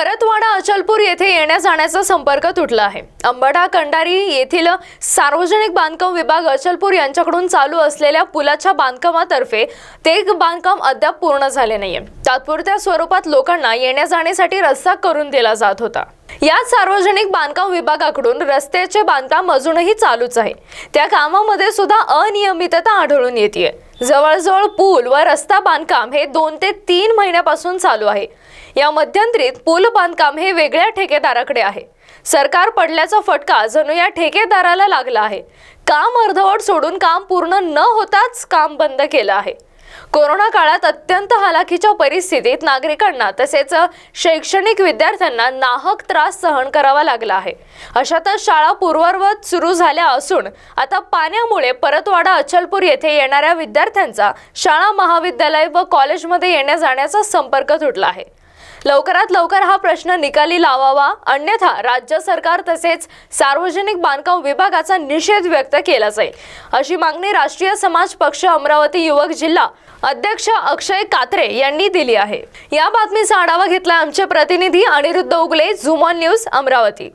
परतवाडा अचलपूर येथे येण्या जाण्याचा संपर्क तुटला आहे अंबडा कंडारी येथील सार्वजनिक बांधकाम विभाग अचलपूर यांच्याकडून चालू असलेल्या पुलाच्या बांधकामातर्फे ते बांधकाम अद्याप पूर्ण झाले नाहीये तात्पुरत्या स्वरूपात लोकांना येण्या जाण्यासाठी रस्ता करून दिला जात होता या सार्वजनिक बांधकाम विभागाकडून रस्त्याचे बांधकाम अजूनही चालूच आहे त्या कामामध्ये सुद्धा अनियमितता आढळून येते जवळजवळ पूल व रस्ता बांधकाम हे दोन ते तीन महिन्यापासून चालू आहे या मध्यंतरीत पूल बांधकाम हे वेगळ्या ठेकेदाराकडे आहे सरकार पडल्याचा फटका जणू या ठेकेदाराला लागला आहे काम अर्धवट सोडून काम पूर्ण न होताच काम बंद केलं आहे कोरोना काळात अत्यंत हालाखीच्या परिस्थितीत नागरिकांना तसेच शैक्षणिक विद्यार्थ्यांना नाहक त्रास सहन करावा लागला आहे अशातच शाळा पूर्ववत सुरू झाल्या असून आता पाण्यामुळे परतवाडा अचलपूर येथे येणाऱ्या विद्यार्थ्यांचा शाळा महाविद्यालय व कॉलेजमध्ये येण्या जाण्याचा संपर्क तुटला आहे लवकरात लवकर हा प्रश्न निकाली लावावा अन्यथा राज्य सरकार तसेच सार्वजनिक बांधकाम विभागाचा निषेध व्यक्त केला जाईल अशी मागणी राष्ट्रीय समाज पक्ष अमरावती युवक जिल्हा अध्यक्ष अक्षय कात्रे यांनी दिली आहे या बातमीचा आढावा घेतला आमचे प्रतिनिधी अनिरुद्ध उगले झुमॉन न्यूज अमरावती